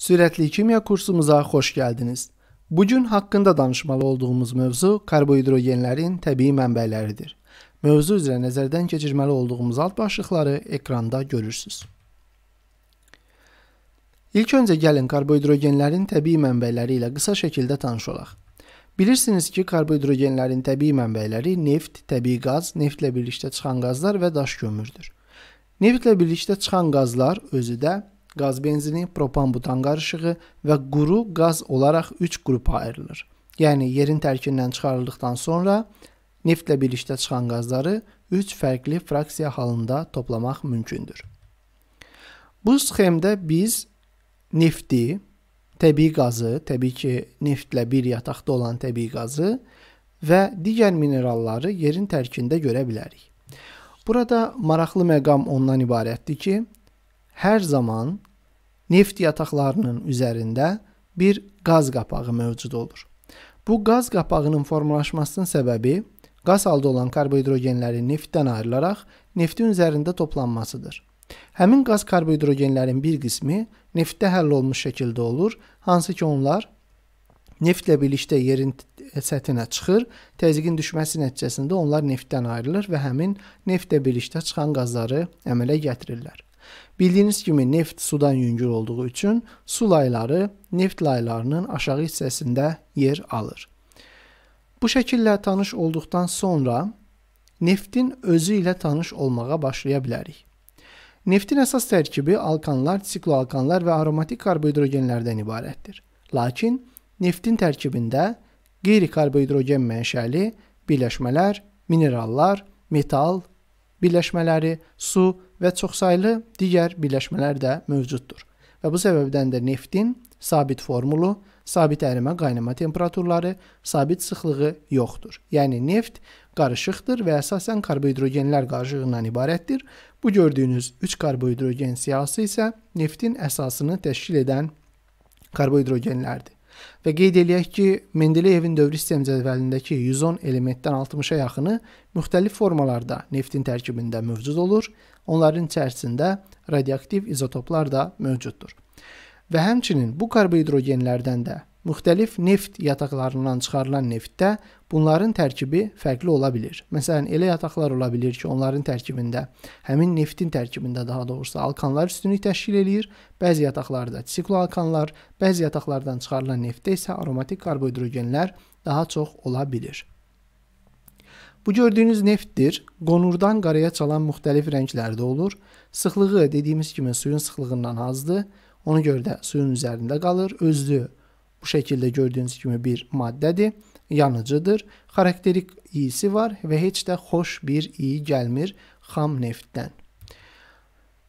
Sürətli kimya kursumuza xoş gəldiniz. Bu gün haqqında danışmalı olduğumuz mövzu karbohidrogenlərin təbii mənbələridir. Mövzu üzrə nəzərdən keçirməli olduğumuz alt başlıqları ekranda görürsüz. İlk öncə gəlin karbohidrogenlərin təbii mənbələri ilə qısa şəkildə tanış olaq. Bilirsiniz ki, karbohidrogenlərin təbii mənbələri neft, təbii qaz, neftlə birlikdə çıxan qazlar və daş kömürdür. Neftlə birlikdə çıxan qazlar özü də qaz benzini, propan-butan qarışığı və quru qaz olaraq 3 qrupa ayrılır. Yəni yerin tərkindən çıxarıldıqdan sonra neftlə birlikdə çıxan qazları 3 fərqli fraksiya halında toplamaq mümkündür. Bu sxemdə biz nefti, təbii qazı, təbii ki, neftlə bir yataqda olan təbii qazı və digər mineralları yerin tərkində görə bilərik. Burada maraqlı məqam ondan ibarətdir ki, hər zaman neft yataqlarının üzərində bir qaz qapağı mövcud olur. Bu qaz qapağının formalaşmasının səbəbi qaz halda olan karbohidrogenlərin neftdən ayrılaraq neftin üzərində toplanmasıdır. Həmin qaz karbohidrogenlərin bir qismi neftdə həll olmuş şəkildə olur, hansı ki onlar neftlə birlikdə yerin e, səthinə çıxır, təzyiqin düşməsi nəticəsində onlar neftdən ayrılır və həmin neftlə birlikdə çıxan qazları əmələ gətirirlər. Bildiyiniz kimi neft sudan yüngül olduğu üçün su layları neft laylarının aşağı hissəsində yer alır. Bu şəkillə tanış olduqdan sonra neftin özü ilə tanış olmağa başlaya bilərik. Neftin əsas tərkibi alkanlar, sikloalkanlar və aromatik karbohidrogenlərdən ibarətdir. Lakin neftin tərkibində qeyri-karbohidrogen mənşəli birləşmələr, minerallar, metal birləşmələri, su və çoxsaylı digər birləşmələr də mövcuddur. Və bu səbəbdən də neftin sabit formulu, sabit ərimə, qaynama temperaturları, sabit sıxlığı yoxdur. Yəni neft qarışıqdır və əsasən karbohidrogenlər qarışığından ibarətdir. Bu gördüyünüz 3 karbohidrogen siyahısı isə neftin əsasını təşkil edən karbohidrogenlərdir. Və qeyd eləyək ki, Mendeleyevin dövri sistem cədvəlindəki 110 elementdən 60-a yaxını müxtəlif formalarda neftin tərkibində mövcud olur. Onların içərisində radioaktiv izotoplar da mövcuddur. Və həmçinin bu karbohidrogenlərdən də Müxtəlif neft yataqlarından çıxarılan neftdə bunların tərkibi fərqli ola bilər. Məsələn, elə yataqlar ola bilər ki, onların tərkibində, həmin neftin tərkibində daha doğrusu alkanlar üstünlük təşkil eləyir. Bəzi yataqlarda sikloalkanlar, bəzi yataqlardan çıxarılan neftdə isə aromatik karbohidrogenlər daha çox ola bilər. Bu gördüyünüz neftdir. Qonurdan qaraya çalan müxtəlif rənglərdə olur. Sıxlığı dediyimiz kimi suyun sıxlığından azdır. Ona görə də suyun üzərində qalır. Özlü Bu şəkildə gördüyünüz kimi bir maddədir, yanıcıdır, xarakterik iyisi var və heç də xoş bir iyi gəlmir xam neftdən.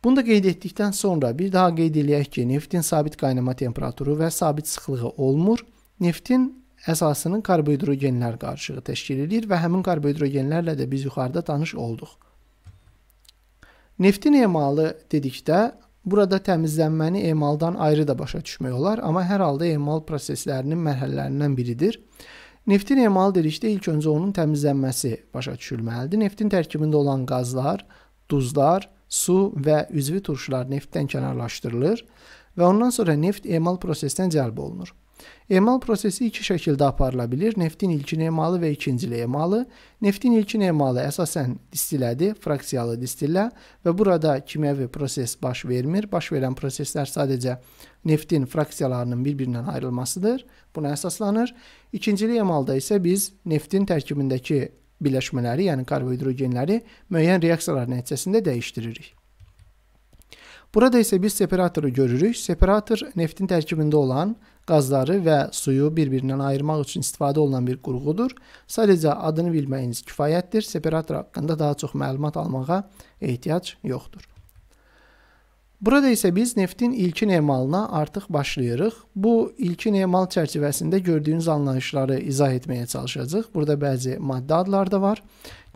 Bunu da qeyd etdikdən sonra bir daha qeyd eləyək ki, neftin sabit qaynama temperaturu və sabit sıxlığı olmur. Neftin əsasının karbohidrogenlər qarışığı təşkil edir və həmin karbohidrogenlərlə də biz yuxarıda tanış olduq. Neftin emalı dedikdə Burada təmizlənməni emaldan ayrı da başa düşmək olar, amma hər halda emal proseslərinin mərhələlərindən biridir. Neftin emalı dedikdə ilk öncə onun təmizlənməsi başa düşülməlidir. Neftin tərkibində olan qazlar, duzlar, su və üzvi turşular neftdən kənarlaşdırılır və ondan sonra neft emal prosesinə cəlb olunur. Emal prosesi iki şəkildə aparıla bilir. Neftin ilkin emalı və ikincili emalı. Neftin ilkin emalı əsasən distillədir, fraksiyalı distillə və burada kimyəvi proses baş vermir. Baş verən proseslər sadəcə neftin fraksiyalarının bir-birindən ayrılmasıdır. Buna əsaslanır. İkincili emalda isə biz neftin tərkibindəki birləşmələri, yəni karbohidrogenləri müəyyən reaksiyalar nəticəsində dəyişdiririk. Burada isə biz separatoru görürük. Separator neftin tərkibində olan qazları və suyu bir-birindən ayırmaq üçün istifadə olunan bir qurğudur. Sadəcə adını bilməyiniz kifayətdir. Separator haqqında daha çox məlumat almağa ehtiyac yoxdur. Burada isə biz neftin ilkin emalına artıq başlayırıq. Bu ilkin emal çərçivəsində gördüyünüz anlayışları izah etməyə çalışacağıq. Burada bəzi maddə adları da var.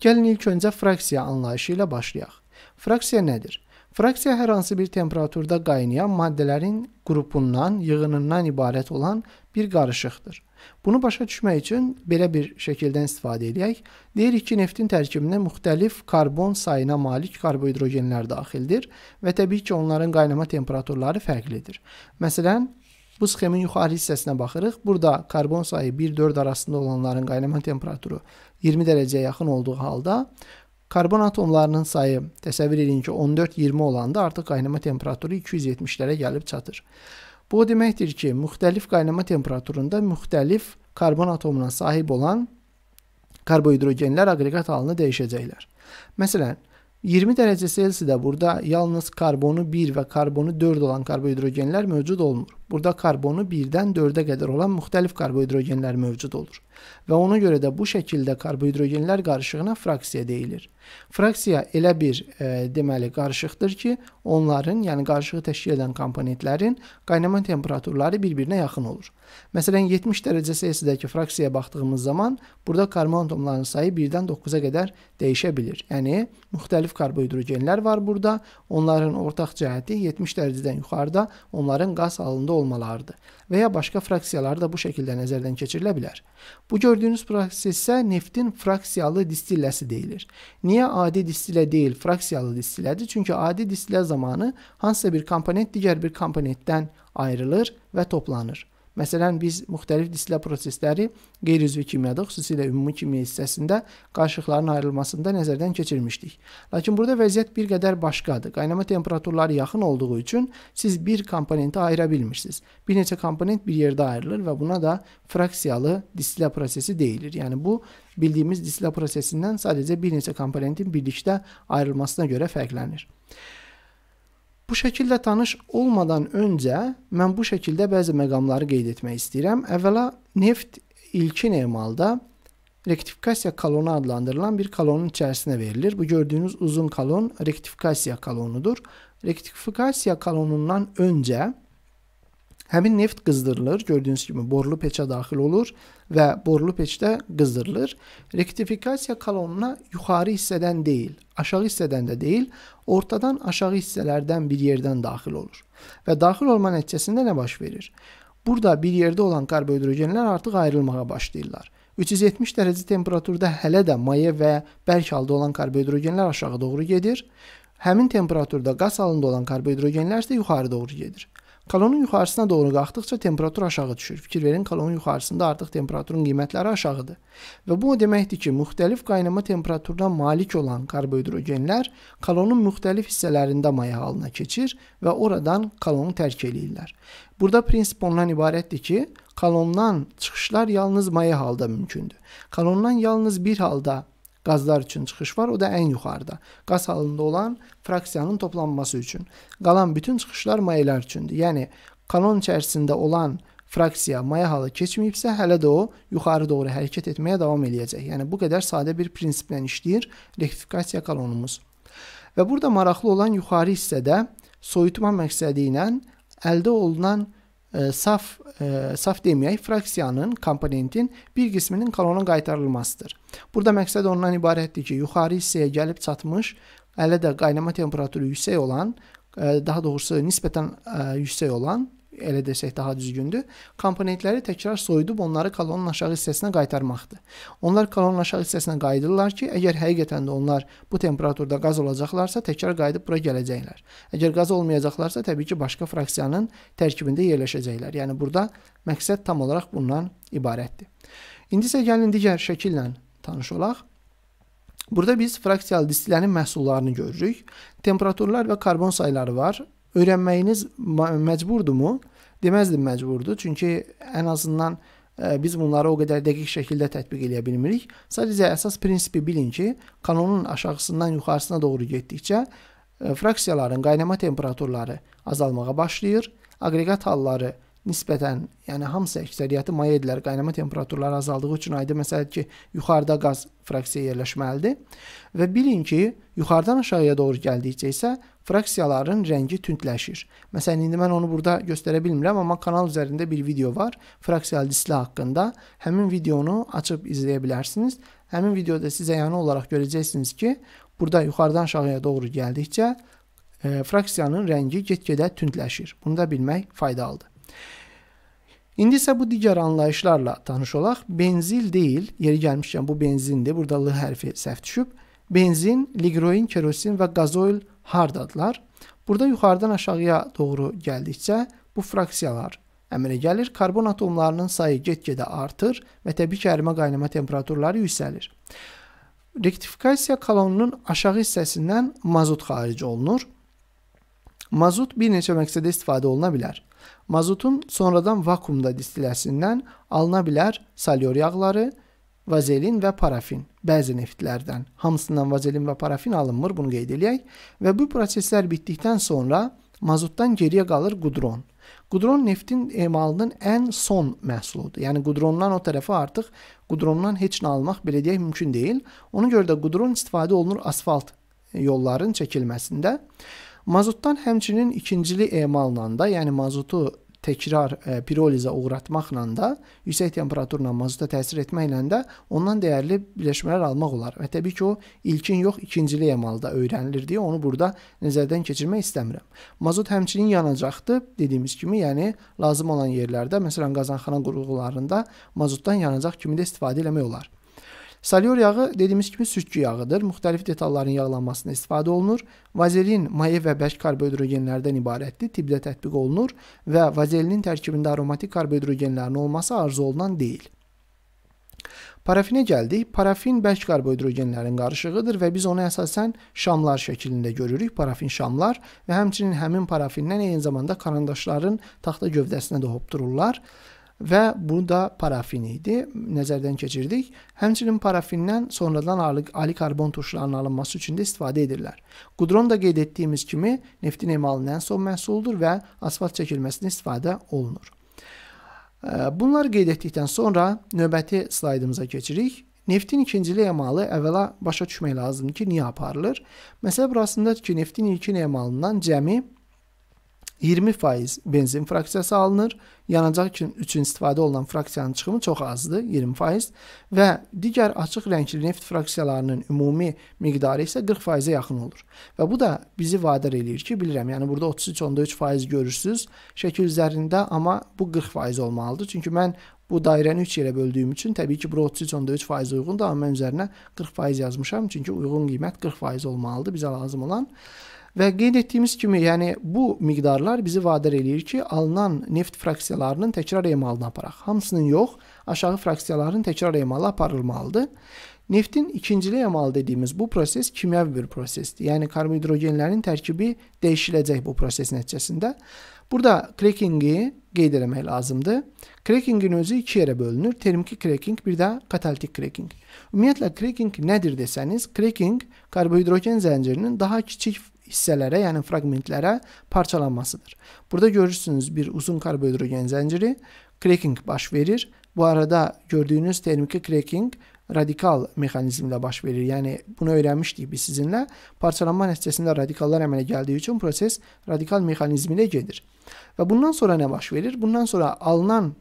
Gəlin ilk öncə fraksiya anlayışı ilə başlayaq. Fraksiya nədir? Fraksiya hər hansı bir temperaturda qaynayan maddələrin qrupundan, yığınından ibarət olan bir qarışıqdır. Bunu başa düşmək üçün belə bir şəkildən istifadə edək. Deyirik ki, neftin tərkibinə müxtəlif karbon sayına malik karbohidrogenlər daxildir və təbii ki, onların qaynama temperaturları fərqlidir. Məsələn, bu sxemin yuxarı hissəsinə baxırıq. Burada karbon sayı 1-4 arasında olanların qaynama temperaturu 20 dərəcəyə yaxın olduğu halda Karbon atomlarının sayı təsəvvür edin ki, 14-20 olanda artıq qaynama temperaturu 270-lərə gəlib çatır. Bu o deməkdir ki, müxtəlif qaynama temperaturunda müxtəlif karbon atomuna sahib olan karbohidrogenlər aqreqat halını dəyişəcəklər. Məsələn, 20 dərəcə Selsidə burada yalnız karbonu 1 və karbonu 4 olan karbohidrogenlər mövcud olmur. Burada karbonu 1-dən 4-ə qədər olan müxtəlif karbohidrogenlər mövcud olur və ona görə də bu şəkildə karbohidrogenlər qarışığına fraksiya deyilir. Fraksiya elə bir e, deməli qarışıqdır ki, onların, yəni qarışığı təşkil edən komponentlərin qaynama temperaturları bir-birinə yaxın olur. Məsələn, 70 dərəcə C-dəki fraksiyaya baxdığımız zaman burada karbon atomlarının sayı 1-dən 9-a qədər dəyişə bilir. Yəni müxtəlif karbohidrogenlər var burada. Onların ortaq cəhəti 70 dərəcədən yuxarıda onların qaz halında olmalarıdır və ya başqa fraksiyalar da bu şəkildə nəzərdən keçirilə bilər. Bu gördüyünüz prosesə neftin fraksiyalı distilləsi deyilir. Niyə adi distillə deyil, fraksiyalı distillədir? Çünki adi distillə zamanı hansısa bir komponent digər bir komponentdən ayrılır və toplanır. Məsələn, biz müxtəlif dislə prosesləri qeyri-üzvi kimyada, xüsusilə ümumi kimya hissəsində qarışıqların ayrılmasında nəzərdən keçirmişdik. Lakin burada vəziyyət bir qədər başqadır. Qaynama temperaturları yaxın olduğu üçün siz bir komponenti ayıra bilmirsiniz. Bir neçə komponent bir yerdə ayrılır və buna da fraksiyalı dislə prosesi deyilir. Yəni bu bildiyimiz dislə prosesindən sadəcə bir neçə komponentin birlikdə ayrılmasına görə fərqlənir. Bu şəkildə tanış olmadan öncə mən bu şəkildə bəzi məqamları qeyd etmək istəyirəm. Əvvəla neft ilkin emalda rektifikasiya kalonu adlandırılan bir kalonun içerisine verilir. Bu gördüğünüz uzun kalon rektifikasiya kalonudur. Rektifikasiya kalonundan önce Həmin neft qızdırılır, gördüyünüz kimi borlu peçə daxil olur və borlu peçdə qızdırılır. Rektifikasiya kolonuna yuxarı hissədən deyil, aşağı hissədən də deyil, ortadan aşağı hissələrdən bir yerdən daxil olur. Və daxil olma nəticəsində nə baş verir? Burada bir yerdə olan karbohidrogenlər artıq ayrılmağa başlayırlar. 370 dərəcə temperaturda hələ də maye və bərk halda olan karbohidrogenlər aşağı doğru gedir. Həmin temperaturda qaz halında olan karbohidrogenlər isə yuxarı doğru gedir. Kolonun yuxarısına doğru qalxdıqca temperatur aşağı düşür. Fikir verin, kolonun yuxarısında artıq temperaturun qiymətləri aşağıdır. Və bu o deməkdir ki, müxtəlif qaynama temperaturuna malik olan karbohidrogenlər kolonun müxtəlif hissələrində maya halına keçir və oradan kolonu tərk eləyirlər. Burada prinsip ondan ibarətdir ki, kolondan çıxışlar yalnız maya halda mümkündür. Kolondan yalnız bir halda qazlar üçün çıxış var, o da ən yuxarıda. Qaz halında olan fraksiyanın toplanması üçün. Qalan bütün çıxışlar mayelər üçündür. Yəni kanon içərisində olan fraksiya maya halı keçməyibsə, hələ də o yuxarı doğru hərəkət etməyə davam eləyəcək. Yəni bu qədər sadə bir prinsiplə işləyir rektifikasiya kanonumuz. Və burada maraqlı olan yuxarı hissədə soyutma məqsədi ilə əldə olunan saf e, saf deməyək, fraksiyanın, komponentin bir qisminin kolona qaytarılmasıdır. Burada məqsəd ondan ibarətdir ki, yuxarı hissəyə gəlib çatmış, hələ də qaynama temperaturu yüksək olan, e, daha doğrusu nisbətən e, yüksək olan elə desək daha düzgündür. Komponentləri təkrar soyudub onları kolonun aşağı hissəsinə qaytarmaqdır. Onlar kolonun aşağı hissəsinə qayıdırlar ki, əgər həqiqətən də onlar bu temperaturda qaz olacaqlarsa, təkrar qayıdıb bura gələcəklər. Əgər qaz olmayacaqlarsa, təbii ki, başqa fraksiyanın tərkibində yerləşəcəklər. Yəni burada məqsəd tam olaraq bundan ibarətdir. İndi isə gəlin digər şəkillə tanış olaq. Burada biz fraksiyalı distilənin məhsullarını görürük. Temperaturlar və karbon sayıları var öyrənməyiniz məcburdumu? Deməzdim məcburdur. Çünki ən azından e, biz bunları o qədər dəqiq şəkildə tətbiq edə bilmirik. Sadəcə əsas prinsipi bilin ki, kanonun aşağısından yuxarısına doğru getdikcə e, fraksiyaların qaynama temperaturları azalmağa başlayır. Aqreqat halları nisbətən, yəni hamısı əksəriyyəti maya edilər. Qaynama temperaturları azaldığı üçün aydın məsələdir ki, yuxarıda qaz fraksiya yerləşməlidir. Və bilin ki, yuxarıdan aşağıya doğru gəldikcə isə fraksiyaların rəngi tündləşir. Məsələn, indi mən onu burada göstərə bilmirəm, amma kanal üzərində bir video var fraksiyalı dislə haqqında. Həmin videonu açıb izləyə bilərsiniz. Həmin videoda siz əyanə olaraq görəcəksiniz ki, burada yuxarıdan aşağıya doğru gəldikcə e, fraksiyanın rəngi get-gedə tündləşir. Bunu da bilmək faydalıdır. İndi isə bu digər anlayışlarla tanış olaq. Benzil deyil, yeri gəlmişkən bu benzindir. Burada l hərfi səhv düşüb. Benzin, liqroin, kerosin və qazoil hardadılar? Burada yuxarıdan aşağıya doğru gəldikcə bu fraksiyalar əmələ gəlir. Karbon atomlarının sayı get-gedə artır və təbii ki, ərimə qaynama temperaturları yüksəlir. Rektifikasiya kolonunun aşağı hissəsindən mazut xaric olunur. Mazut bir neçə məqsədə istifadə oluna bilər. Mazutun sonradan vakuumda distiləsindən alına bilər salyor yağları, vazelin və parafin. Bəzi neftlərdən, hamısından vazelin və parafin alınmır, bunu qeyd eləyək. Və bu proseslər bitdikdən sonra mazutdan geriyə qalır qudron. Qudron neftin emalının ən son məhsuludur. Yəni qudrondan o tərəfə artıq qudrondan heç nə almaq belə deyək mümkün deyil. Ona görə də qudron istifadə olunur asfalt yolların çəkilməsində. Mazutdan həmçinin ikincili emalla da, yəni mazutu təkrar e, pirolizə uğratmaqla da, yüksək temperaturla mazuta təsir etməklə də ondan dəyərli birləşmələr almaq olar. Və təbii ki, o ilkin yox, ikincili emalda öyrənilir deyə onu burada nəzərdən keçirmək istəmirəm. Mazut həmçinin yanacaqdır, dediyimiz kimi, yəni lazım olan yerlərdə, məsələn qazanxana qurğularında mazutdan yanacaq kimi də istifadə etmək olar. Salyor yağı dediyimiz kimi sürtkü yağıdır. Müxtəlif detalların yağlanmasına istifadə olunur. Vazelin maye və bərk karbohidrogenlərdən ibarətdir. Tibbdə tətbiq olunur və vazelinin tərkibində aromatik karbohidrogenlərin olması arzu olunan deyil. Parafinə gəldik. Parafin bərk karbohidrogenlərin qarışığıdır və biz onu əsasən şamlar şəklində görürük. Parafin şamlar və həmçinin həmin parafindən eyni zamanda karandaşların taxta gövdəsinə də hopdururlar. dururlar və bu da parafin idi. Nəzərdən keçirdik. Həmçinin parafindən sonradan alikarbon turşularının alınması üçün də istifadə edirlər. Qudron da qeyd etdiyimiz kimi neftin emalının ən son məhsuludur və asfalt çəkilməsində istifadə olunur. Bunlar qeyd etdikdən sonra növbəti slaydımıza keçirik. Neftin ikinci emalı əvvəla başa düşmək lazımdır ki, niyə aparılır? Məsələ burasındadır ki, neftin ilkin emalından cəmi 20% benzin fraksiyası alınır. Yanacaq üçün istifadə olunan fraksiyanın çıxımı çox azdır, 20% və digər açıq rəngli neft fraksiyalarının ümumi miqdarı isə 40%-ə yaxın olur. Və bu da bizi vadar eləyir ki, bilirəm, yəni burada 33.3% görürsüz şəkil üzərində, amma bu 40% olmalıdır. Çünki mən Bu dairəni 3 yerə böldüyüm üçün təbii ki, bura 33.3% uyğundur, amma mən üzərinə 40% yazmışam, çünki uyğun qiymət 40% olmalıdır bizə lazım olan. Və qeyd etdiyimiz kimi, yəni bu miqdarlar bizi vadar eləyir ki, alınan neft fraksiyalarının təkrar emalına aparaq. Hamısının yox, aşağı fraksiyaların təkrar emalı aparılmalıdır. Neftin ikincili emalı dediyimiz bu proses kimyəvi bir prosesdir. Yəni karbohidrogenlərin tərkibi dəyişiləcək bu proses nəticəsində. Burada crackingi qeyd eləmək lazımdır. Crackingin özü iki yerə bölünür. Termiki cracking, bir də katalitik cracking. Ümumiyyətlə cracking nədir desəniz, cracking karbohidrogen zəncirinin daha kiçik hissələrə, yəni fraqmentlərə parçalanmasıdır. Burada görürsünüz bir uzun karbohidrogen zənciri, cracking baş verir. Bu arada gördüyünüz termiki cracking radikal mexanizmlə baş verir. Yəni bunu öyrənmişdik biz sizinlə. Parçalanma nəticəsində radikallar əmələ gəldiyi üçün proses radikal mexanizmi ilə gedir. Və bundan sonra nə baş verir? Bundan sonra alınan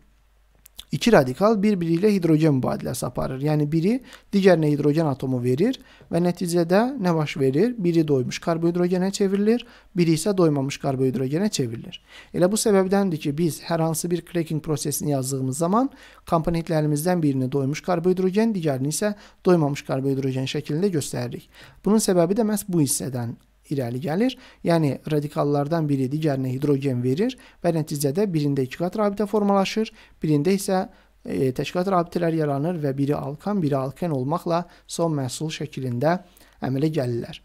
İki radikal bir-biri ilə hidrogen mübadiləsi aparır. Yəni biri digərinə hidrogen atomu verir və nəticədə nə baş verir? Biri doymuş karbohidrogenə çevrilir, biri isə doymamış karbohidrogenə çevrilir. Elə bu səbəbdəndir ki, biz hər hansı bir cracking prosesini yazdığımız zaman komponentlərimizdən birini doymuş karbohidrogen, digərini isə doymamış karbohidrogen şəklində göstəririk. Bunun səbəbi də məhz bu hissədən irəli gəlir. Yəni radikallardan biri digərinə hidrogen verir və nəticədə birində ikiqat rabitə formalaşır, birində isə e, təşkilat rabitələri yaranır və biri alkan, biri alken olmaqla son məhsul şəklində əmələ gəlirlər.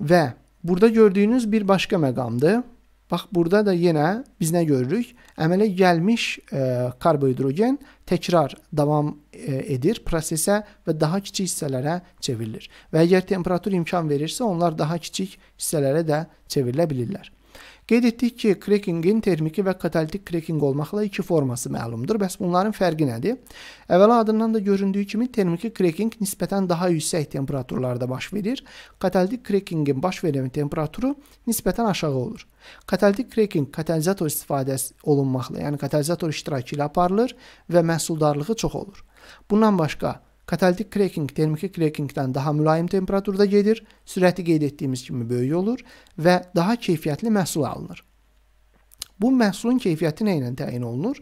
Və burada gördüyünüz bir başqa məqamdır. Bax burada da yenə biz nə görürük? Əmələ gəlmiş e, karbohidrogen təkrar davam e, edir prosesə və daha kiçik hissələrə çevrilir. Və əgər temperatur imkan verirsə, onlar daha kiçik hissələrə də çevrilə bilirlər. Qeyd etdik ki, crackingin termiki və katalitik cracking olmaqla iki forması məlumdur. Bəs bunların fərqi nədir? Əvvəla adından da göründüyü kimi termiki cracking nisbətən daha yüksək temperaturlarda baş verir. Katalitik crackingin baş verən temperaturu nisbətən aşağı olur. Katalitik cracking katalizator istifadəsi olunmaqla, yəni katalizator iştirakı ilə aparılır və məhsuldarlığı çox olur. Bundan başqa katalitik cracking termiki crackingdən daha mülayim temperaturda gedir, sürəti qeyd etdiyimiz kimi böyük olur və daha keyfiyyətli məhsul alınır. Bu məhsulun keyfiyyəti nə ilə təyin olunur?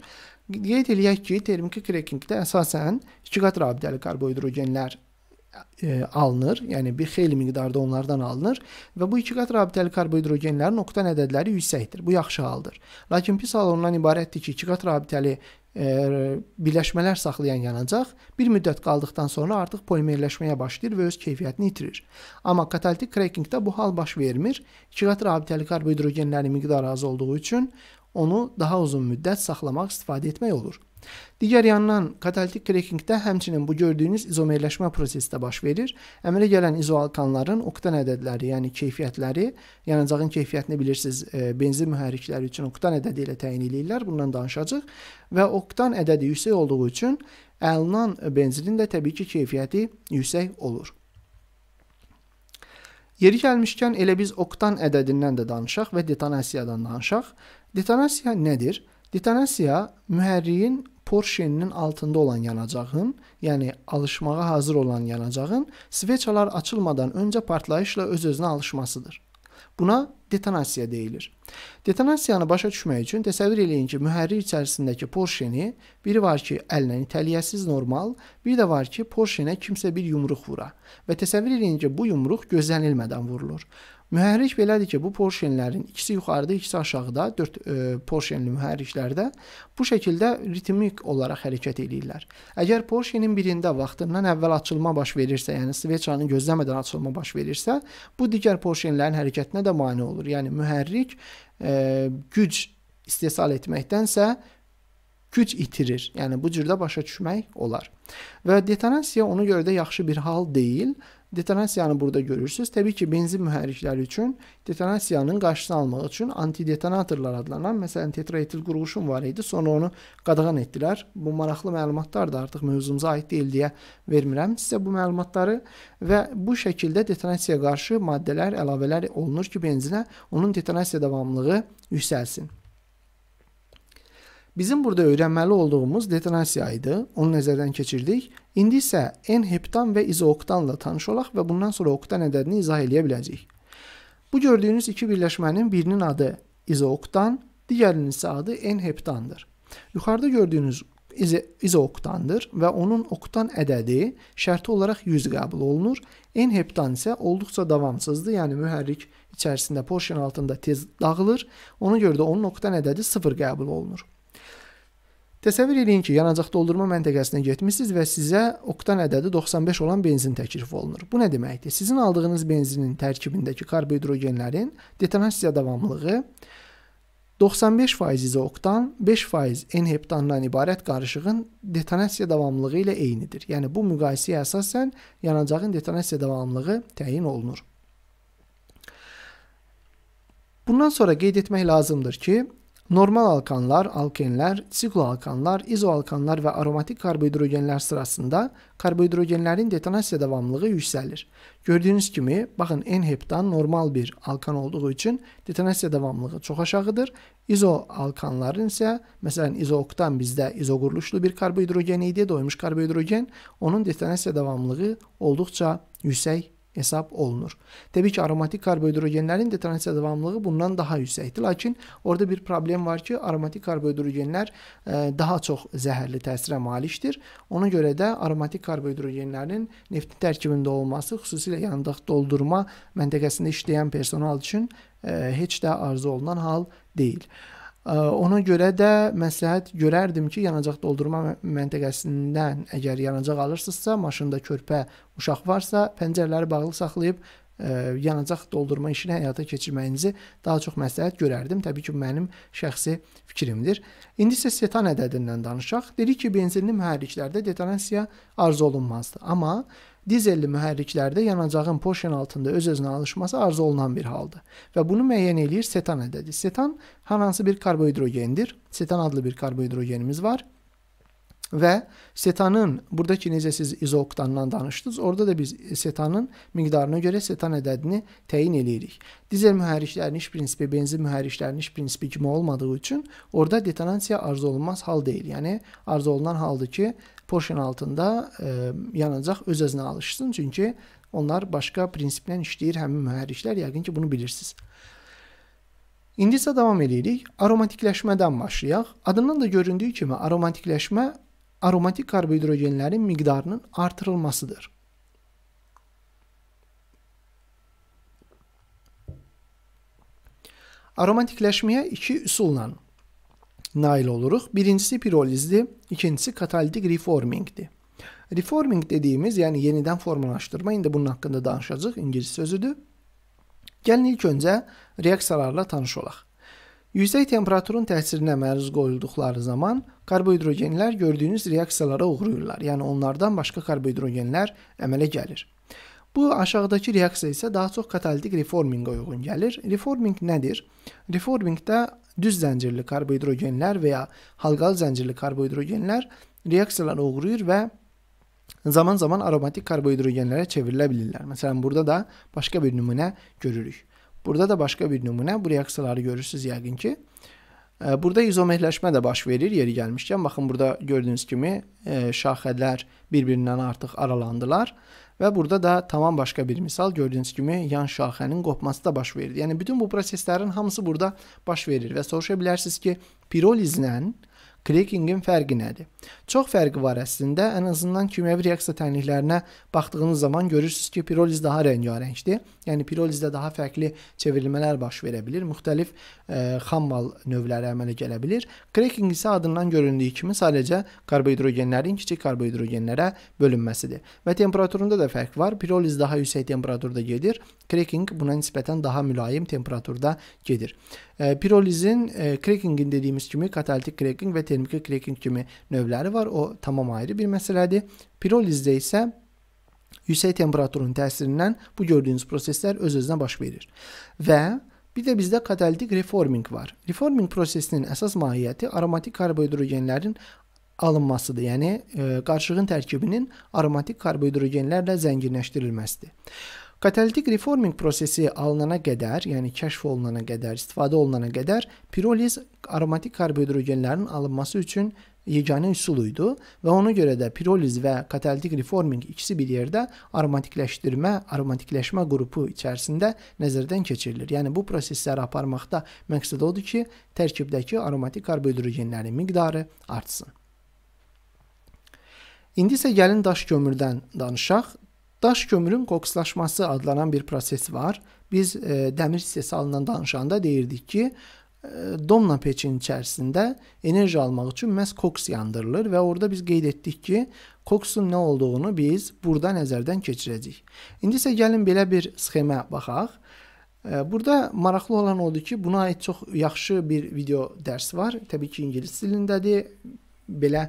Qeyd eləyək ki, termiki crackingdə əsasən ikiqat rabitəli karbohidrogenlər e, alınır, yəni bir xeyli miqdarda onlardan alınır və bu ikiqat rabitəli karbohidrogenlərin oktan ədədləri yüksəkdir. Bu yaxşı haldır. Lakin pis hal ondan ibarətdir ki, ikiqat rabitəli birləşmələr saxlayan yanacaq bir müddət qaldıqdan sonra artıq polimerləşməyə başlayır və öz keyfiyyətini itirir. Amma katalitik crackingdə bu hal baş vermir. 2 qat rabitəli karbohidrogenlərin miqdarı az olduğu üçün onu daha uzun müddət saxlamaq, istifadə etmək olur. Digər yandan katalitik krekingdə həmçinin bu gördüyünüz izomerləşmə prosesi də baş verir. Əmələ gələn izoalkanların oktan ədədləri, yəni keyfiyyətləri, yanacağın keyfiyyətini bilirsiniz, e, benzin mühərrikləri üçün oktan ədədi ilə təyin eləyirlər. Bundan danışacağıq və oktan ədədi yüksək olduğu üçün əlinan benzinin də təbii ki, keyfiyyəti yüksək olur. Yeri gəlmişkən elə biz oktan ədədindən də danışaq və detonasiyadan danışaq. Detonasiya nədir? Detonasiya mühərriyin Porsche'nin altında olan yanacağın, yəni alışmağa hazır olan yanacağın sveçalar açılmadan öncə partlayışla öz-özünə alışmasıdır. Buna detonasiya deyilir. Detonasiyanı başa düşmək üçün təsəvvür eləyin ki, mühərrir içərisindəki Porsche'ni biri var ki, əllə itəliyəsiz normal, bir də var ki, Porsche'nə kimsə bir yumruq vura və təsəvvür eləyin ki, bu yumruq gözlənilmədən vurulur. Mühərrik belədir ki, bu porşenlərin ikisi yuxarıda, ikisi aşağıda, 4 e, porşenli mühərriklərdə bu şəkildə ritmik olaraq hərəkət eləyirlər. Əgər porşenin birində vaxtından əvvəl açılma baş verirsə, yəni sveçanı gözləmədən açılma baş verirsə, bu digər porşenlərin hərəkətinə də mane olur. Yəni mühərrik e, güc istehsal etməkdənsə güc itirir. Yəni bu cürdə başa düşmək olar. Və detonasiya ona görə də yaxşı bir hal deyil. Detonasiyanı burada görürsüz. Təbii ki, benzin mühərrikləri üçün detonasiyanın qarşısını almaq üçün antidetonatorlar adlanan, məsələn, tetraetil qurğuşun var idi. Sonra onu qadağan etdilər. Bu maraqlı məlumatlar da artıq mövzumuza aid deyil deyə vermirəm sizə bu məlumatları və bu şəkildə detonasiya qarşı maddələr əlavələr olunur ki, benzinə onun detonasiya davamlılığı yüksəlsin. Bizim burada öyrənməli olduğumuz detonasiya idi. Onu nəzərdən keçirdik. İndi isə n-heptan və izooktanla tanış olaq və bundan sonra oktan ədədini izah eləyə biləcəyik. Bu gördüyünüz iki birləşmənin birinin adı izooktan, digərinin isə adı n-heptandır. Yuxarıda gördüyünüz izooktandır və onun oktan ədədi şərti olaraq 100 qəbul olunur. N-heptan isə olduqca davamsızdır, yəni mühərrik içərisində porsiyon altında tez dağılır. Ona görə də onun oktan ədədi 0 qəbul olunur. Təsəvvür edin ki, yanacaq doldurma məntəqəsinə getmisiniz və sizə oktan ədədi 95 olan benzin təklif olunur. Bu nə deməkdir? Sizin aldığınız benzinin tərkibindəki karbohidrogenlərin detonasiya davamlılığı 95% izooktan, 5% n-heptandan ibarət qarışığın detonasiya davamlılığı ilə eynidir. Yəni bu müqayisəyə əsasən yanacağın detonasiya davamlılığı təyin olunur. Bundan sonra qeyd etmək lazımdır ki, Normal alkanlar, alkenlər, sikloalkanlar, izoalkanlar və aromatik karbohidrogenlər sırasında karbohidrogenlərin detonasiya davamlılığı yüksəlir. Gördüyünüz kimi, baxın, n-heptan normal bir alkan olduğu üçün detonasiya davamlılığı çox aşağıdır. İzoalkanların isə, məsələn, izooktan bizdə izoquruluşlu bir karbohidrogen idi, doymuş karbohidrogen, onun detonasiya davamlılığı olduqca yüksək hesab olunur. Təbii ki, aromatik karbohidrogenlərin detransiya davamlılığı bundan daha yüksəkdir, lakin orada bir problem var ki, aromatik karbohidrogenlər e, daha çox zəhərli təsirə malikdir. Ona görə də aromatik karbohidrogenlərin neftin tərkibində olması, xüsusilə yandaq doldurma məntəqəsində işləyən personal üçün e, heç də arzu olunan hal deyil. Ona görə də məsləhət görərdim ki, yanacaq doldurma məntəqəsindən əgər yanacaq alırsınızsa, maşında körpə uşaq varsa, pəncərələri bağlı saxlayıb ə, e, yanacaq doldurma işini həyata keçirməyinizi daha çox məsləhət görərdim. Təbii ki, bu mənim şəxsi fikrimdir. İndi isə stetan ədədindən danışaq. Dedik ki, benzinli mühərriklərdə detonasiya arzu olunmazdı. Amma dizelli mühərriklərdə yanacağın poşen altında öz-özünə alışması arzu olunan bir haldır və bunu müəyyən eləyir setan ədədi. Setan hər hansı bir karbohidrogendir. Setan adlı bir karbohidrogenimiz var Və setanın, buradakı necə siz izooqtandan danışdınız, orada da biz setanın miqdarına görə setan ədədini təyin eləyirik. Dizel mühərriklərinin iş prinsipi, benzin mühərriklərinin iş prinsipi kimi olmadığı üçün orada detonasiya arzu olunmaz hal deyil. Yəni, arzu olunan haldır ki, portion altında e, yanacaq öz-özünə alışsın. Çünki onlar başqa prinsiplə işləyir həmin mühərriklər, yəqin ki, bunu bilirsiniz. İndi isə davam edirik. Aromatikləşmədən başlayaq. Adından da göründüyü kimi aromatikləşmə aromatik karbohidrogenlərin miqdarının artırılmasıdır. Aromatikləşməyə iki üsulla nail oluruq. Birincisi pirolizdir, ikincisi katalitik reformingdir. Reforming dediyimiz, yəni yenidən formalaşdırma, indi bunun haqqında danışacağıq, ingilis sözüdür. Gəlin ilk öncə reaksiyalarla tanış olaq. Yüksək temperaturun təsirinə məruz qoyulduqları zaman karbohidrogenlər gördüyünüz reaksiyalara uğrayırlar. Yəni onlardan başqa karbohidrogenlər əmələ gəlir. Bu aşağıdakı reaksiya isə daha çox katalitik reforminqə uyğun gəlir. Reforminq nədir? Reforminqdə düz zəncirli karbohidrogenlər və ya halqalı zəncirli karbohidrogenlər reaksiyalara uğrayır və zaman-zaman aromatik karbohidrogenlərə çevrilə bilirlər. Məsələn, burada da başqa bir nümunə görürük. Burada da başqa bir nümunə. Bu reaksiyaları görürsüz yəqin ki. Burada izomerləşmə də baş verir yeri gəlmişkən. Baxın burada gördüyünüz kimi e, şaxələr bir-birindən artıq aralandılar və burada da tamam başqa bir misal gördüyünüz kimi yan şaxənin qopması da baş verir. Yəni bütün bu proseslərin hamısı burada baş verir və soruşa bilərsiniz ki, pirolizlə Crackingin fərqi nədir? Çox fərqi var əslində. Ən azından kimyəvi reaksiya tənliklərinə baxdığınız zaman görürsüz ki, piroliz daha rəngarəngdir. Yəni pirolizdə daha fərqli çevrilmələr baş verə bilir. Müxtəlif e, xam mal növləri əmələ gələ bilir. Cracking isə adından göründüyü kimi sadəcə karbohidrogenlərin kiçik karbohidrogenlərə bölünməsidir. Və temperaturunda da fərq var. Piroliz daha yüksək temperaturda gedir. Cracking buna nisbətən daha mülayim temperaturda gedir. E, pirolizin e, crackingin dediyimiz kimi katalitik cracking və termiki cracking kimi növləri var. O tamam ayrı bir məsələdir. Pirolizdə isə yüksək temperaturun təsirindən bu gördüyünüz proseslər öz-özünə baş verir. Və Bir də bizdə katalitik reforming var. Reforming prosesinin əsas mahiyyəti aromatik karbohidrogenlərin alınmasıdır. Yəni e, qarışığın tərkibinin aromatik karbohidrogenlərlə zənginləşdirilməsidir. Katalitik reforming prosesi alınana qədər, yəni kəşf olunana qədər, istifadə olunana qədər piroliz aromatik karbohidrogenlərin alınması üçün yeganə üsul idi və ona görə də piroliz və katalitik reforming ikisi bir yerdə aromatikləşdirmə, aromatikləşmə qrupu içərisində nəzərdən keçirilir. Yəni bu prosesləri aparmaqda məqsəd odur ki, tərkibdəki aromatik karbohidrogenlərin miqdarı artsın. İndi isə gəlin daş kömürdən danışaq. Daş kömürün kokslaşması adlanan bir proses var. Biz e, dəmir hissəsi halından danışanda deyirdik ki, domna peçin içərisində enerji almaq üçün məhz koks yandırılır və orada biz qeyd etdik ki, koksun nə olduğunu biz burada nəzərdən keçirəcəyik. İndi isə gəlin belə bir sxemə baxaq. E, burada maraqlı olan odur ki, buna aid çox yaxşı bir video dərs var. Təbii ki, ingilis dilindədir. Belə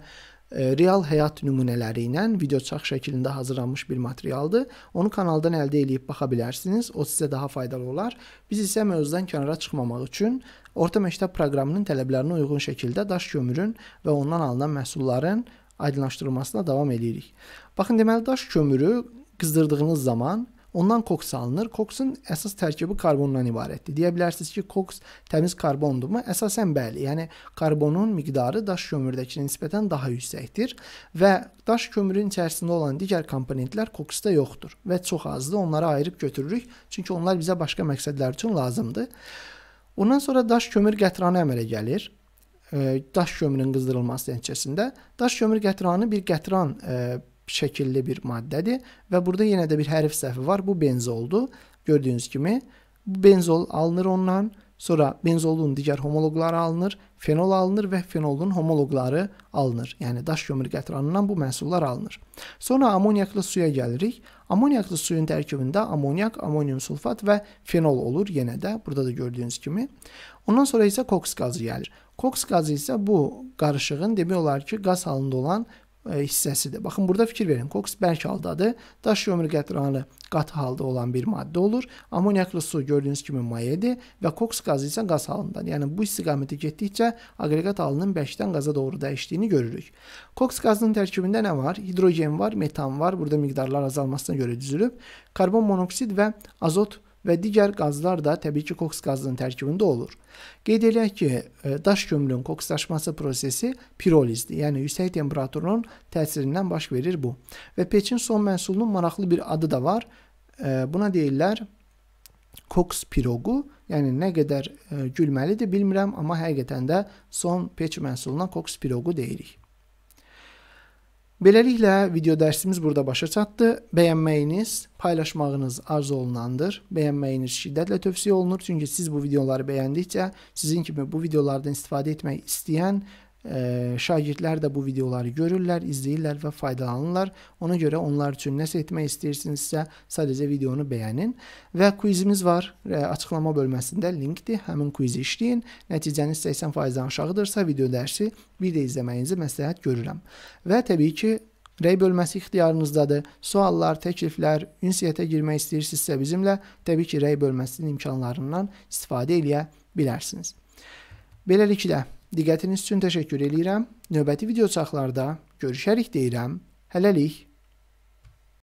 e, real həyat nümunələri ilə video çap şəklində hazırlanmış bir materialdır. Onu kanaldan əldə edib baxa bilərsiniz. O sizə daha faydalı olar. Biz isə mövzudan kənara çıxmamaq üçün Orta məktəb proqramının tələblərinə uyğun şəkildə daş kömürün və ondan alınan məhsulların aydınlaşdırılmasına davam eləyirik. Baxın, deməli daş kömürü qızdırdığınız zaman Ondan koks alınır. Koksun əsas tərkibi karbondan ibarətdir. Deyə bilərsiniz ki, koks təmiz karbondurmu? Əsasən bəli. Yəni karbonun miqdarı daş kömürdəkinə nisbətən daha yüksəkdir və daş kömürün içərisində olan digər komponentlər koksda yoxdur və çox azdır. Onları ayırıb götürürük, çünki onlar bizə başqa məqsədlər üçün lazımdır. Bundan sonra daş kömür qətranı əmələ gəlir. E, daş kömürün qızdırılması nəticəsində daş kömür qətranı bir qətran e, şəkilli bir maddədir və burada yenə də bir hərf səhvi var. Bu benzoldur. Gördüyünüz kimi bu benzol alınır ondan Sonra benzolun digər homoloqları alınır, fenol alınır və fenolun homoloqları alınır. Yəni daş kömür qətranından bu məhsullar alınır. Sonra amoniaklı suya gəlirik. Amoniaklı suyun tərkibində amoniak, amonium sulfat və fenol olur yenə də burada da gördüyünüz kimi. Ondan sonra isə koks qazı gəlir. Koks qazı isə bu qarışığın demək olar ki, qaz halında olan E, hissəsidir. Baxın burada fikir verin. Koks bərk haldadır. Daş gömrük qətranı qat halda olan bir maddə olur. Amoniaklı su gördüyünüz kimi mayedir və koks qazı isə qaz halındadır. Yəni bu istiqamətə getdikcə aqreqat halının bərkdən qaza doğru dəyişdiyini görürük. Koks qazının tərkibində nə var? Hidrogen var, metan var. Burada miqdarlar azalmasına görə düzülüb. Karbon monoksid və azot və digər qazlar da təbii ki, koks qazının tərkibində olur. Qeyd edək ki, e, daş gömülün kokslaşması prosesi pirolizdir. Yəni yüksək temperaturun təsirindən baş verir bu. Və peçin son məhsulunun maraqlı bir adı da var. E, buna deyirlər koks piroqu. Yəni nə qədər e, gülməlidir bilmirəm, amma həqiqətən də son peç məhsuluna koks piroqu deyirik. Beləliklə video dərsimiz burada başa çatdı. Bəyənməyiniz, paylaşmağınız arzu olunandır. Bəyənməyiniz şiddətlə tövsiyə olunur, çünki siz bu videoları bəyəndikcə sizin kimi bu videolardan istifadə etmək istəyən Şagirdlər də bu videoları görürlər, izləyirlər və faydalanırlar. Ona görə onlar üçün nəsə etmək istəyirsinizsə, sadəcə videonu bəyənin və quizimiz var. Açıqlama bölməsində linkdir. Həmin quizi işləyin. Nəticəniz 80%-dən aşağıdırsa, video dərsi bir də izləməyinizi məsləhət görürəm. Və təbii ki, Rəy bölməsi ixtiyarınızdadır. Suallar, təkliflər, ünsiyyətə girmək istəyirsinizsə bizimlə təbii ki, rəy bölməsinin imkanlarından istifadə eləyə bilərsiniz. Beləliklə Diqqətiniz üçün təşəkkür eləyirəm. Növbəti video çaxlarda görüşərik deyirəm. Hələlik.